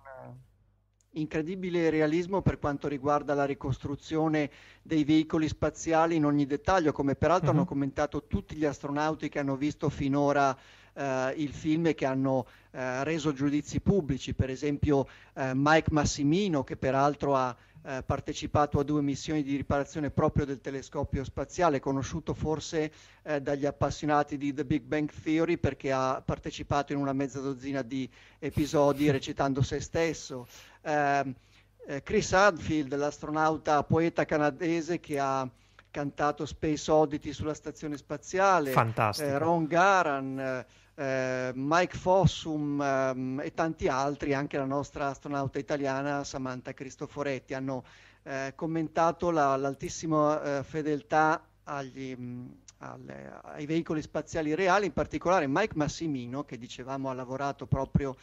S6: incredibile realismo per quanto riguarda la ricostruzione dei veicoli spaziali in ogni dettaglio, come peraltro mm-hmm. hanno mhm. commentato tutti gli astronauti che hanno visto finora eh, il film e che hanno eh, reso giudizi pubblici, per esempio eh, Mike Massimino che peraltro ha eh, partecipato a due missioni di riparazione proprio del telescopio spaziale, conosciuto forse eh, dagli appassionati di The Big Bang Theory perché ha partecipato in una mezza dozzina di episodi recitando se stesso. Ehm, eh, Chris Hadfield, l'astronauta poeta canadese che ha cantato Space Oddity sulla stazione spaziale, Fantastico. Eh, Ron Garan eh, Mike Fossum ehm, e tanti altri, anche la nostra astronauta italiana Samantha Cristoforetti, hanno eh, commentato la, l'altissima eh, fedeltà agli, mh, alle, ai veicoli spaziali reali, in particolare Mike Massimino, che dicevamo ha lavorato proprio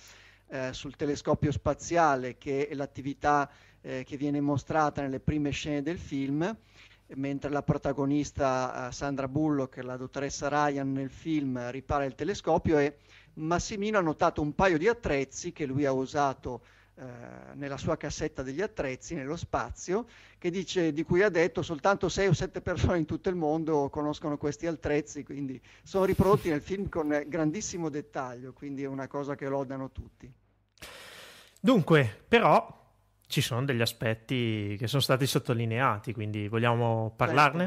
S6: eh, sul telescopio spaziale, che è l'attività eh, che viene mostrata nelle prime scene del film mentre la protagonista eh, Sandra Bullock, la dottoressa Ryan nel film, ripara il telescopio e Massimino ha notato un paio di attrezzi che lui ha usato eh, nella sua cassetta degli attrezzi, nello spazio, dice, di cui ha detto soltanto 6 o 7 persone in tutto il mondo conoscono questi attrezzi, quindi sono riprodotti nel film con grandissimo dettaglio, quindi è una cosa che lodano tutti.
S4: Dunque, però, ci sono degli aspetti che sono stati sottolineati, quindi vogliamo parlarne?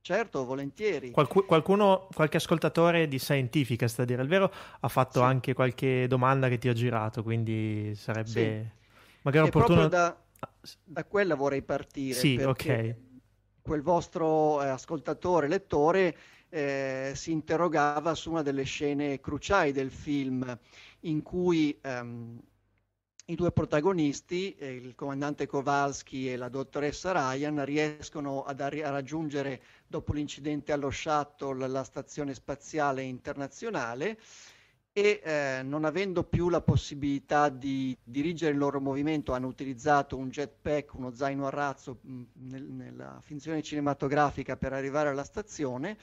S6: Certo. certo. volentieri. Qualcu-
S4: qualcuno, qualche ascoltatore di Scientifica, sta a dire il vero, ha fatto sì. anche qualche domanda che ti ho girato, quindi sarebbe sì.
S6: magari e opportuno... Da, ah, da, quella vorrei partire. Sì, ok. Quel vostro eh, ascoltatore, lettore, eh, si interrogava su una delle scene cruciali del film in cui... Ehm, i due protagonisti, eh, il comandante Kowalski e la dottoressa Ryan, riescono ad arri- a raggiungere dopo l'incidente allo shuttle la stazione spaziale internazionale e eh, non avendo più la possibilità di dirigere il loro movimento hanno utilizzato un jetpack, uno zaino a razzo mh, mm, nel, nella finzione cinematografica per arrivare alla stazione,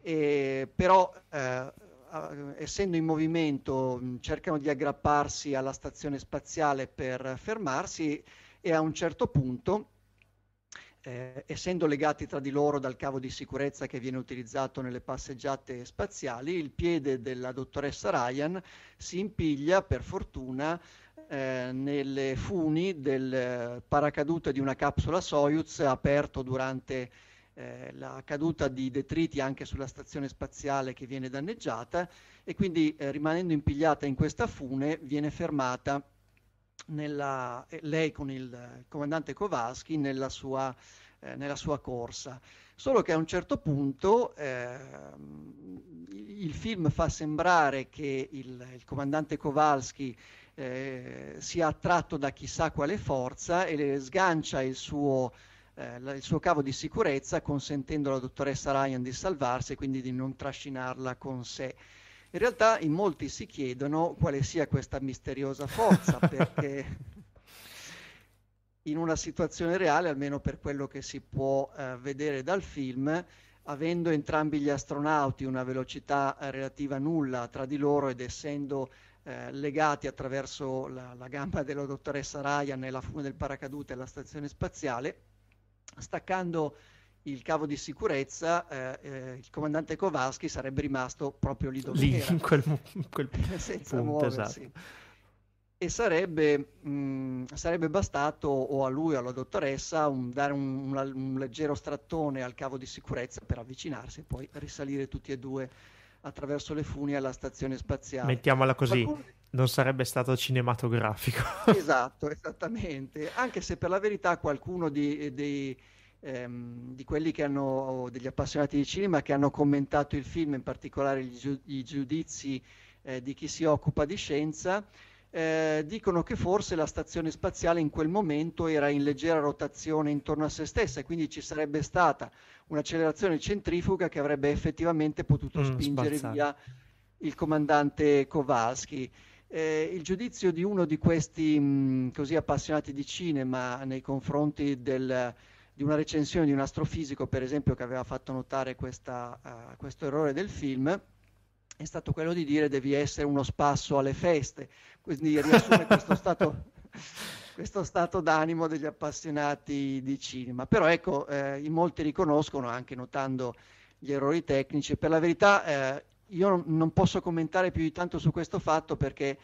S6: e, però eh, eh, essendo in movimento, mm, cercano di aggrapparsi alla stazione spaziale per fermarsi e a un certo punto, eh, essendo legati tra di loro dal cavo di sicurezza che viene utilizzato nelle passeggiate spaziali, il piede della dottoressa Ryan si impiglia, per fortuna, eh, nelle funi del eh, paracadute di una capsula Soyuz aperto durante eh, la caduta di detriti anche sulla stazione spaziale che viene danneggiata e quindi eh, rimanendo impigliata in questa fune viene fermata nella, eh, lei con il eh, comandante Kowalski nella sua, eh, nella sua corsa. Solo che a un certo punto eh, il film fa sembrare che il, il comandante Kowalski eh, sia attratto da chissà quale forza e sgancia il suo eh, la, il suo cavo di sicurezza consentendo alla dottoressa Ryan di salvarsi e quindi di non trascinarla con sé. In realtà in molti si chiedono quale sia questa misteriosa forza perché in una situazione reale, almeno per quello che si può eh, vedere dal film, avendo entrambi gli astronauti una velocità eh, relativa nulla tra di loro ed essendo eh, legati attraverso la, la, gamba della dottoressa Ryan e la fune del paracadute alla stazione spaziale, staccando il cavo di sicurezza, eh, eh, il comandante Kowalski sarebbe rimasto proprio lì dove lì, era, in quel,
S4: in quel senza punto, muoversi.
S6: Esatto. E sarebbe, mh, mm, sarebbe, bastato o a lui o alla dottoressa un, dare un, un, un, leggero strattone al cavo di sicurezza per avvicinarsi e poi risalire tutti e due attraverso le funi alla stazione spaziale. Mettiamola così. Qualcuno
S4: non sarebbe stato cinematografico.
S6: esatto, esattamente. Anche se per la verità qualcuno di, eh, di, ehm, di, quelli che hanno, degli appassionati di cinema che hanno commentato il film, in particolare gli, gli giudizi eh, di chi si occupa di scienza, eh, dicono che forse la stazione spaziale in quel momento era in leggera rotazione intorno a se stessa e quindi ci sarebbe stata un'accelerazione centrifuga che avrebbe effettivamente potuto mm, spingere spazzare. via il comandante Kowalski. Eh, il giudizio di uno di questi mh, mm, così appassionati di cinema nei confronti del, di una recensione di un astrofisico, per esempio, che aveva fatto notare questa, uh, questo errore del film, è stato quello di dire devi essere uno spasso alle feste, quindi riassume questo stato... questo stato d'animo degli appassionati di cinema. Però ecco, eh, in molti riconoscono, anche notando gli errori tecnici, per la verità eh, io non posso commentare più di tanto su questo fatto perché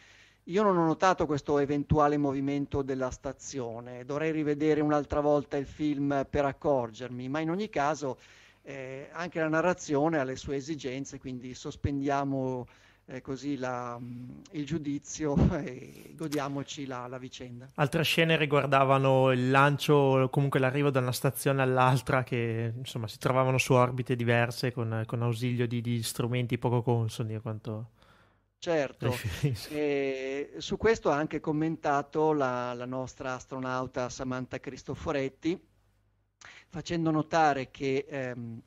S6: io non ho notato questo eventuale movimento della stazione, dovrei rivedere un'altra volta il film per accorgermi, ma in ogni caso eh, anche la narrazione ha le sue esigenze, quindi sospendiamo eh, così la, mm, il giudizio e godiamoci la, la, vicenda.
S4: Altre scene riguardavano il lancio, comunque l'arrivo da una stazione all'altra che insomma si trovavano su orbite diverse con, con ausilio di, di, strumenti poco consoni a quanto... Certo,
S6: e su questo ha anche commentato la, la nostra astronauta Samantha Cristoforetti facendo notare che ehm,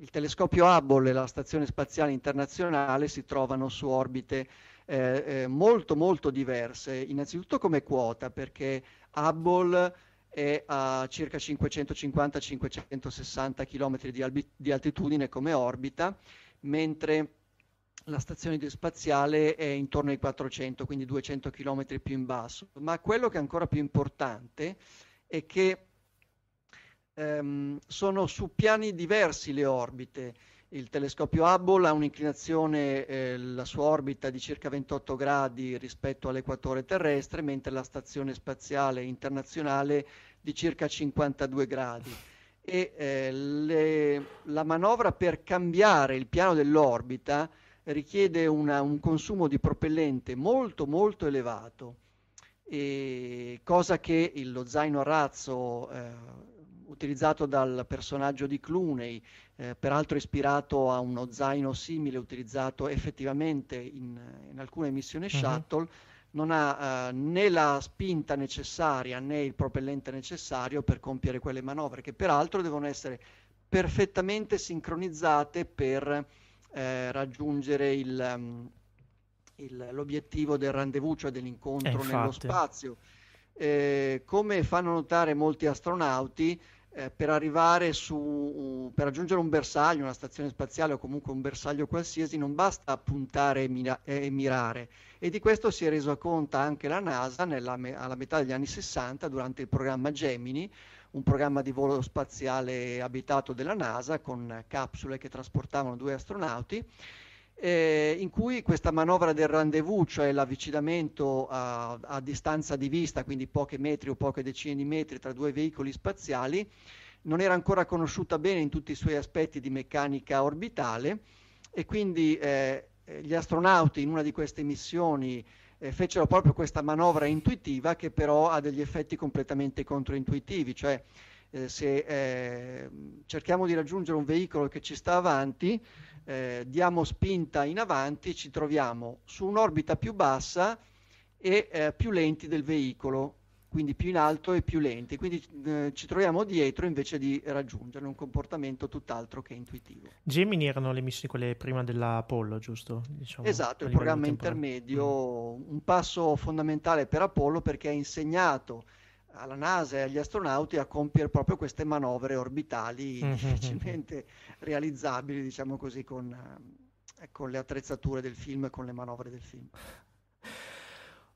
S6: il telescopio Hubble e la Stazione Spaziale Internazionale si trovano su orbite eh, eh molto molto diverse, innanzitutto come quota perché Hubble è a circa 550-560 km di, di, altitudine come orbita, mentre la stazione spaziale è intorno ai 400, quindi 200 km più in basso. Ma quello che è ancora più importante è che ehm, sono su piani diversi le orbite. Il telescopio Hubble ha un'inclinazione, eh, la sua orbita di circa 28 gradi rispetto all'equatore terrestre, mentre la stazione spaziale internazionale di circa 52 gradi. E eh, le, la manovra per cambiare il piano dell'orbita richiede una, un consumo di propellente molto molto elevato, cosa che lo zaino a razzo eh, utilizzato dal personaggio di Clooney, eh, peraltro ispirato a uno zaino simile utilizzato effettivamente in, in alcune missioni uh-huh. shuttle, non ha eh, né la spinta necessaria né il propellente necessario per compiere quelle manovre, che peraltro devono essere perfettamente sincronizzate per eh, raggiungere il, ehm, il, l'obiettivo del rendezvous, cioè dell'incontro eh, nello spazio. Eh, come fanno notare molti astronauti, eh, per arrivare su, per raggiungere un bersaglio, una stazione spaziale o comunque un bersaglio qualsiasi, non basta puntare e, mirare. E di questo si è resa conto anche la NASA nella alla metà degli anni 60 durante il programma Gemini, un programma di volo spaziale abitato della NASA con capsule che trasportavano due astronauti eh, in cui questa manovra del rendezvous, cioè l'avvicinamento a, a, distanza di vista, quindi pochi metri o poche decine di metri tra due veicoli spaziali, non era ancora conosciuta bene in tutti i suoi aspetti di meccanica orbitale e quindi eh, gli astronauti in una di queste missioni eh, fecero proprio questa manovra intuitiva che però ha degli effetti completamente controintuitivi, cioè eh, se eh, cerchiamo di raggiungere un veicolo che ci sta avanti, eh, diamo spinta in avanti, ci troviamo su un'orbita più bassa e eh, più lenti del veicolo, quindi più in alto e più lenti, quindi eh, ci troviamo dietro invece di raggiungere un comportamento tutt'altro che intuitivo.
S4: Gemini erano le missioni quelle prima dell'Apollo, giusto?
S6: Diciamo, esatto, il programma intermedio, mm. un passo fondamentale per Apollo perché ha insegnato alla NASA e agli astronauti a compiere proprio queste manovre orbitali mhm. difficilmente realizzabili, diciamo così, con, eh, con le attrezzature del film e con le manovre del film.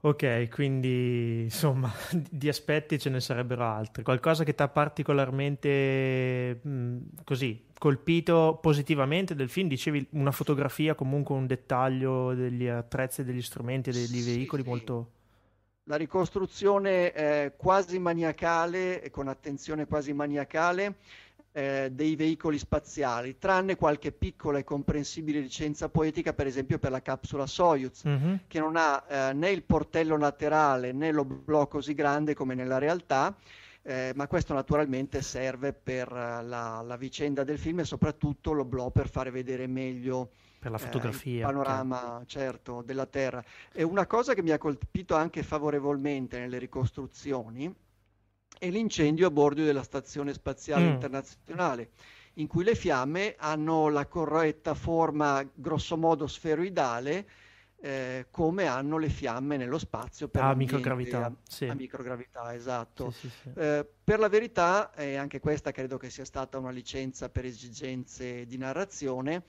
S4: Ok, quindi insomma di aspetti ce ne sarebbero altri. Qualcosa che ti ha particolarmente mh, mm, così colpito positivamente del film? Dicevi una fotografia, comunque un dettaglio degli attrezzi, degli strumenti, degli sì, veicoli sì. molto
S6: la ricostruzione eh, quasi maniacale con attenzione quasi maniacale eh, dei veicoli spaziali, tranne qualche piccola e comprensibile licenza poetica, per esempio per la capsula Soyuz, mm-hmm. che non ha eh, né il portello laterale né l'oblò così grande come nella realtà. Eh, ma questo naturalmente serve per eh, la, la vicenda del film e soprattutto l'oblò per fare vedere meglio per la fotografia. Eh, il panorama, che... certo, della Terra. E una cosa che mi ha colpito anche favorevolmente nelle ricostruzioni è l'incendio a bordo della Stazione Spaziale mm. Internazionale, in cui le fiamme hanno la corretta forma grossomodo sferoidale eh, come hanno le fiamme nello spazio per ah, microgravità. A, sì. microgravità, esatto. Sì, sì, eh, per la verità, e anche questa credo che sia stata una licenza per esigenze di narrazione,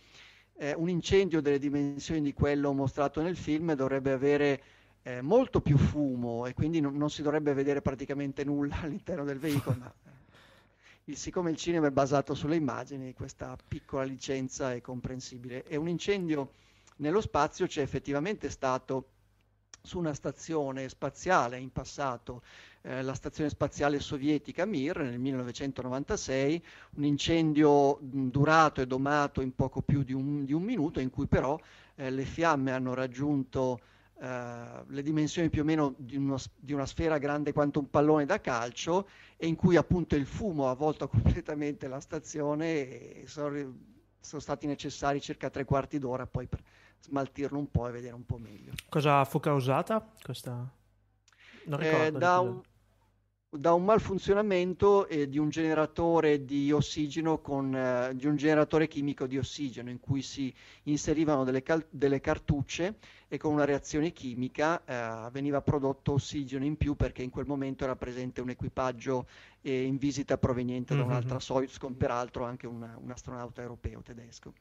S6: eh, un incendio delle dimensioni di quello mostrato nel film dovrebbe avere eh, molto più fumo e quindi non, non si dovrebbe vedere praticamente nulla all'interno del veicolo. Ma, eh, il, siccome il cinema è basato sulle immagini, questa piccola licenza è comprensibile. E un incendio nello spazio c'è effettivamente stato su una stazione spaziale in passato, eh, la stazione spaziale sovietica Mir nel 1996, un incendio durato e domato in poco più di un, di un minuto in cui però eh, le fiamme hanno raggiunto eh, le dimensioni più o meno di, uno, di, una sfera grande quanto un pallone da calcio e in cui appunto il fumo ha avvolto completamente la stazione e sono, sono stati necessari circa tre quarti d'ora poi per smaltirlo un po' e vedere un po' meglio.
S4: Cosa fu causata questa?
S6: Non eh, ricordo. Eh, da, un, da, un, malfunzionamento eh, di un generatore di ossigeno con eh, di un generatore chimico di ossigeno in cui si inserivano delle, cal- delle cartucce e con una reazione chimica eh, veniva prodotto ossigeno in più perché in quel momento era presente un equipaggio eh, in visita proveniente mm-hmm. da un'altra Soyuz con peraltro anche una, un astronauta europeo tedesco.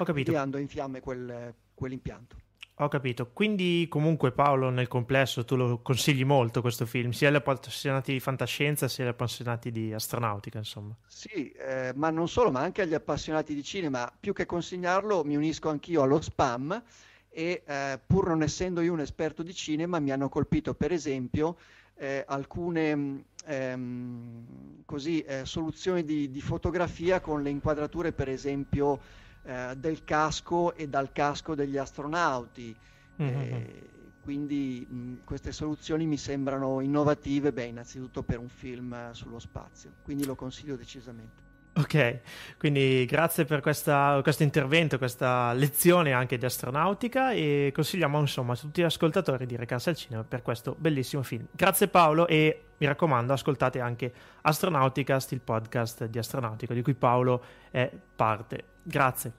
S6: Ho capito. tirando in fiamme quel, quell'impianto.
S4: Ho capito, quindi comunque Paolo nel complesso tu lo consigli molto questo film, sia agli appassionati di fantascienza sia agli appassionati di astronautica insomma.
S6: Sì, eh, ma non solo, ma anche agli appassionati di cinema, più che consigliarlo mi unisco anch'io allo spam e eh, pur non essendo io un esperto di cinema mi hanno colpito per esempio eh, alcune mm, ehm, così, eh, soluzioni di, di fotografia con le inquadrature per esempio eh, del casco e dal casco degli astronauti. Mm-hmm. Eh, quindi mh, mm, queste soluzioni mi sembrano innovative, beh, innanzitutto per un film eh, sullo spazio, quindi lo consiglio decisamente.
S4: Ok, quindi grazie per questa, questo intervento, questa lezione anche di astronautica e consigliamo insomma a tutti gli ascoltatori di recarsi al cinema per questo bellissimo film. Grazie Paolo e mi raccomando ascoltate anche Astronautica, il podcast di Astronautica di cui Paolo è parte. Grazie.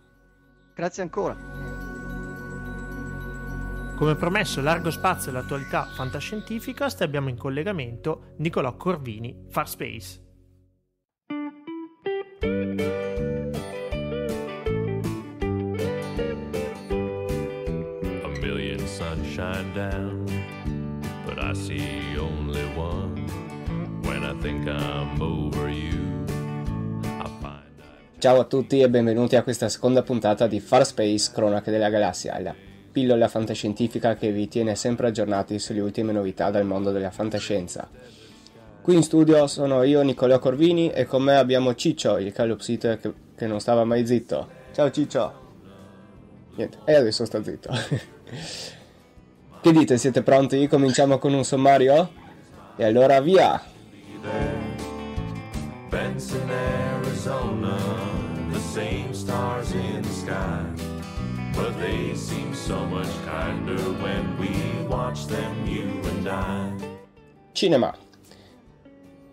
S4: Grazie ancora. Come promesso, largo spazio all'attualità fantascientifica, abbiamo in collegamento Nicolò Corvini, Farspace.
S3: A million sunshine down, but I see only one. When I think I'm over you.
S2: Ciao a tutti e benvenuti a questa seconda puntata di Far Space Cronache della Galassia, la pillola fantascientifica che vi tiene sempre aggiornati sulle ultime novità dal mondo della fantascienza. Qui in studio sono io Nicolò Corvini e con me abbiamo Ciccio, il calopsito che, che non stava mai zitto. Ciao Ciccio! Niente, e adesso sta zitto. che dite, siete pronti? Cominciamo con un sommario? E allora via!
S4: Benson, Arizona. but they seem so much kinder when we watch them, you and I.
S2: Cinema.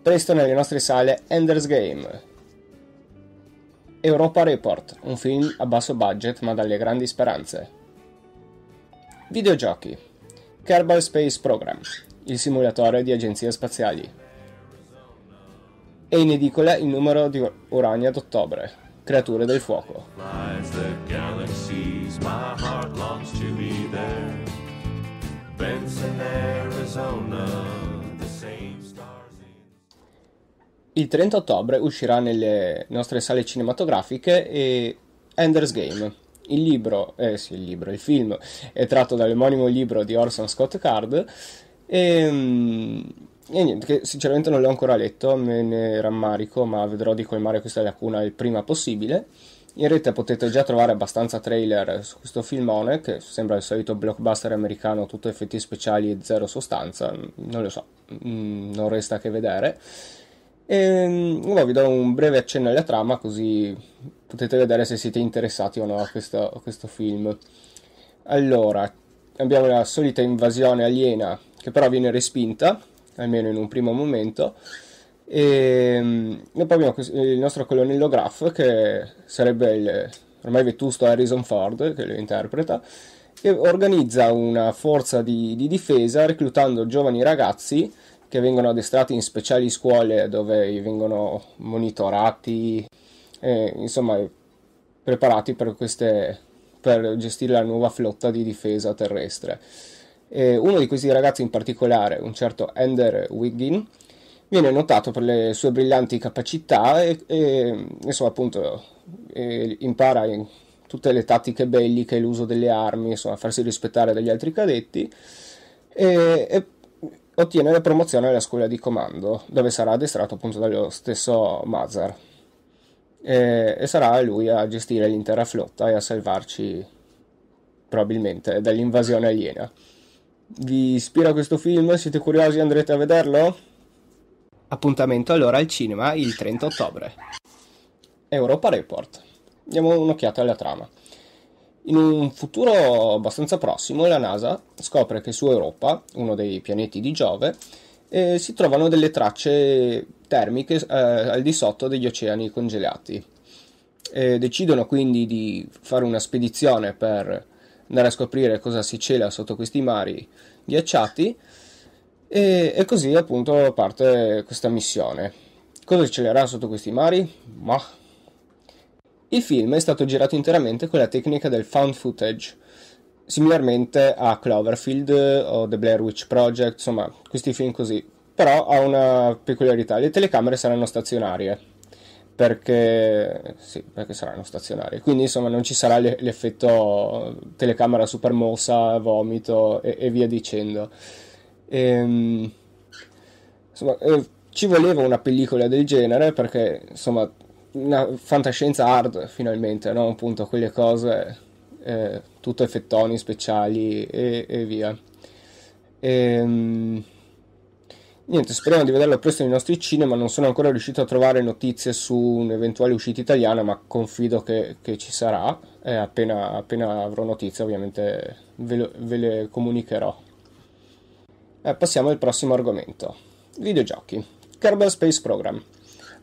S2: Presto nelle nostre sale Ender's Game. Europa Report, un film a basso budget ma dalle grandi speranze. Videogiochi. Kerbal Space Program, il simulatore di agenzie spaziali. E in edicola il numero di Urania d'ottobre creature del fuoco. Il 30 ottobre uscirà nelle nostre sale cinematografiche Ender's Game. Il libro, eh sì, il libro, il film è tratto dall'omonimo libro di Orson Scott Card e ehm, e niente, che sinceramente non l'ho ancora letto, me ne rammarico, ma vedrò di colmare questa lacuna il prima possibile. In rete potete già trovare abbastanza trailer su questo filmone, che sembra il solito blockbuster americano, tutto effetti speciali e zero sostanza, non lo so, mm, non resta che vedere. E ehm, no, vi do un breve accenno alla trama, così potete vedere se siete interessati o no a questo, a questo film. Allora, abbiamo la solita invasione aliena, che però viene respinta, almeno in un primo momento. E, ehm, e poi abbiamo il nostro colonnello Graff, che sarebbe il ormai vetusto Harrison Ford, che lo interpreta, che organizza una forza di, di difesa reclutando giovani ragazzi che vengono addestrati in speciali scuole dove vengono monitorati, eh, insomma, preparati per, queste, per gestire la nuova flotta di difesa terrestre. Eh, uno di questi ragazzi in particolare, un certo Ender Wiggin, viene notato per le sue brillanti capacità e, e insomma, appunto, e impara in tutte le tattiche belliche, l'uso delle armi, insomma, farsi rispettare dagli altri cadetti e, e ottiene la promozione alla scuola di comando, dove sarà addestrato appunto dallo stesso Mazar. E, e, sarà lui a gestire l'intera flotta e a salvarci probabilmente dall'invasione aliena. Vi ispira questo film? Siete curiosi? Andrete a vederlo? Appuntamento allora al cinema il 30 ottobre. Europa Report. Diamo un'occhiata alla trama. In un futuro abbastanza prossimo la NASA scopre che su Europa, uno dei pianeti di Giove, eh, si trovano delle tracce termiche eh, al di sotto degli oceani congelati. Eh, decidono quindi di fare una spedizione per andare a scoprire cosa si cela sotto questi mari ghiacciati e, e così appunto parte questa missione. Cosa si celerà sotto questi mari? Ma... Boh. Il film è stato girato interamente con la tecnica del found footage, similarmente a Cloverfield o The Blair Witch Project, insomma questi film così, però ha una peculiarità, le telecamere saranno stazionarie perché, sì, perché saranno stazionari. Quindi insomma non ci sarà l'effetto telecamera super mossa, vomito e, e via dicendo. E, ehm, insomma, eh, ci voleva una pellicola del genere perché insomma una fantascienza hard finalmente, non appunto quelle cose, eh, tutto effettoni speciali e, e via. Ehm. Niente, speriamo di vederlo presto nei nostri cinema, non sono ancora riuscito a trovare notizie su un'eventuale uscita italiana, ma confido che, che ci sarà. Eh, appena, appena, avrò notizie ovviamente ve, lo, ve le comunicherò. Eh, passiamo al prossimo argomento. Videogiochi. Kerbal Space Program.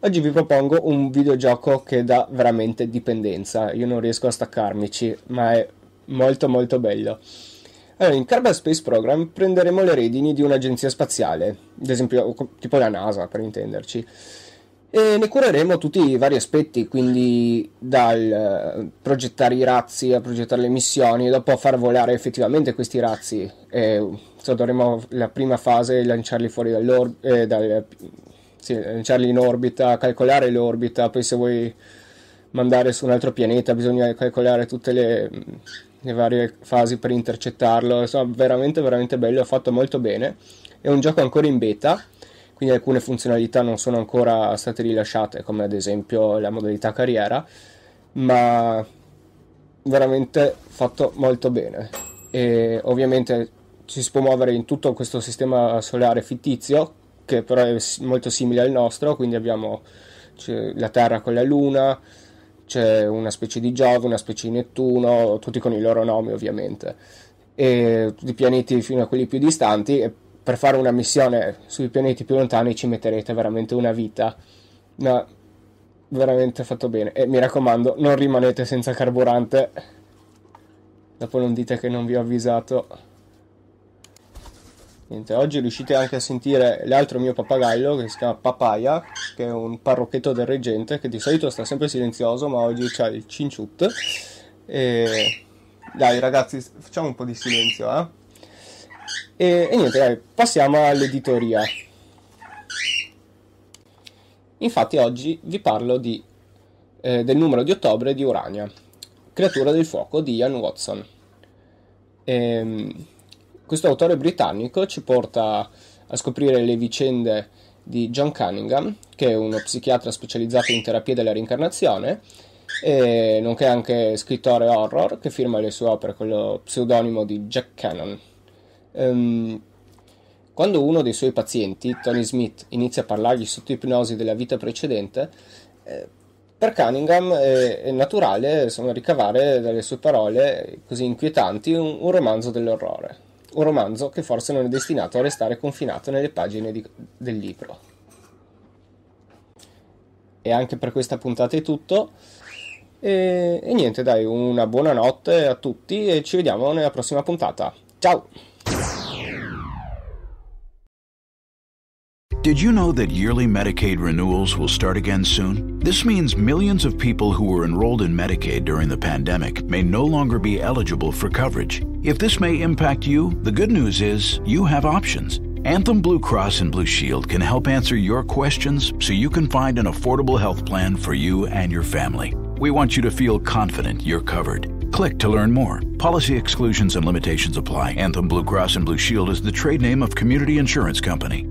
S2: Oggi vi propongo un videogioco che dà veramente dipendenza. Io non riesco a staccarmici, ma è molto molto bello. Allora, eh, in Carbon Space Program prenderemo le redini di un'agenzia spaziale, ad esempio tipo la NASA per intenderci, e ne cureremo tutti i vari aspetti, quindi dal eh, progettare i razzi a progettare le missioni, dopo a far volare effettivamente questi razzi. E, cioè, dovremo la prima fase lanciarli fuori dall'orbita, eh, sì, lanciarli in orbita, calcolare l'orbita, poi se vuoi mandare su un altro pianeta bisogna calcolare tutte le le varie fasi per intercettarlo. Insomma, veramente, veramente bello. Ha fatto molto bene. È un gioco ancora in beta, quindi alcune funzionalità non sono ancora state rilasciate, come ad esempio la modalità carriera. Ma veramente fatto molto bene. E ovviamente ci si può muovere in tutto questo sistema solare fittizio, che però è molto simile al nostro, quindi abbiamo la Terra con la Luna, c'è una specie di Giove, una specie di Nettuno, tutti con i loro nomi ovviamente, e tutti i pianeti fino a quelli più distanti e per fare una missione sui pianeti più lontani ci metterete veramente una vita. No, veramente fatto bene. E mi raccomando, non rimanete senza carburante. Dopo non dite che non vi ho avvisato. Niente, oggi riuscite anche a sentire l'altro mio pappagallo che si chiama Papaya, che è un parrocchetto del reggente che di solito sta sempre silenzioso, ma oggi c'ha il cinciut. E... Dai ragazzi, facciamo un po' di silenzio, eh? E, e niente, dai, passiamo all'editoria. Infatti oggi vi parlo di, eh, del numero di ottobre di Urania, creatura del fuoco di Ian Watson. Ehm questo autore britannico ci porta a scoprire le vicende di John Cunningham, che è uno psichiatra specializzato in terapia della reincarnazione, e nonché anche scrittore horror, che firma le sue opere con lo pseudonimo di Jack Cannon. Um, quando uno dei suoi pazienti, Tony Smith, inizia a parlargli sotto ipnosi della vita precedente, eh, per Cunningham è, è naturale insomma, ricavare dalle sue parole così inquietanti un, un romanzo dell'orrore un romanzo che forse non è destinato a restare confinato nelle pagine di, del libro. E anche per questa puntata è tutto. E, e niente, dai, una buona notte a tutti e ci vediamo nella prossima puntata. Ciao!
S3: Did you know that yearly Medicaid renewals will start again soon? This means millions of people who were enrolled in Medicaid during the pandemic may no longer be eligible for coverage. If this may impact you, the good news is you have options. Anthem Blue Cross and Blue Shield can help answer your questions so you can find an affordable health plan for you and your family. We want you to feel confident you're covered. Click to learn more. Policy exclusions and limitations apply. Anthem Blue Cross and Blue Shield is the trade name of Community Insurance Company.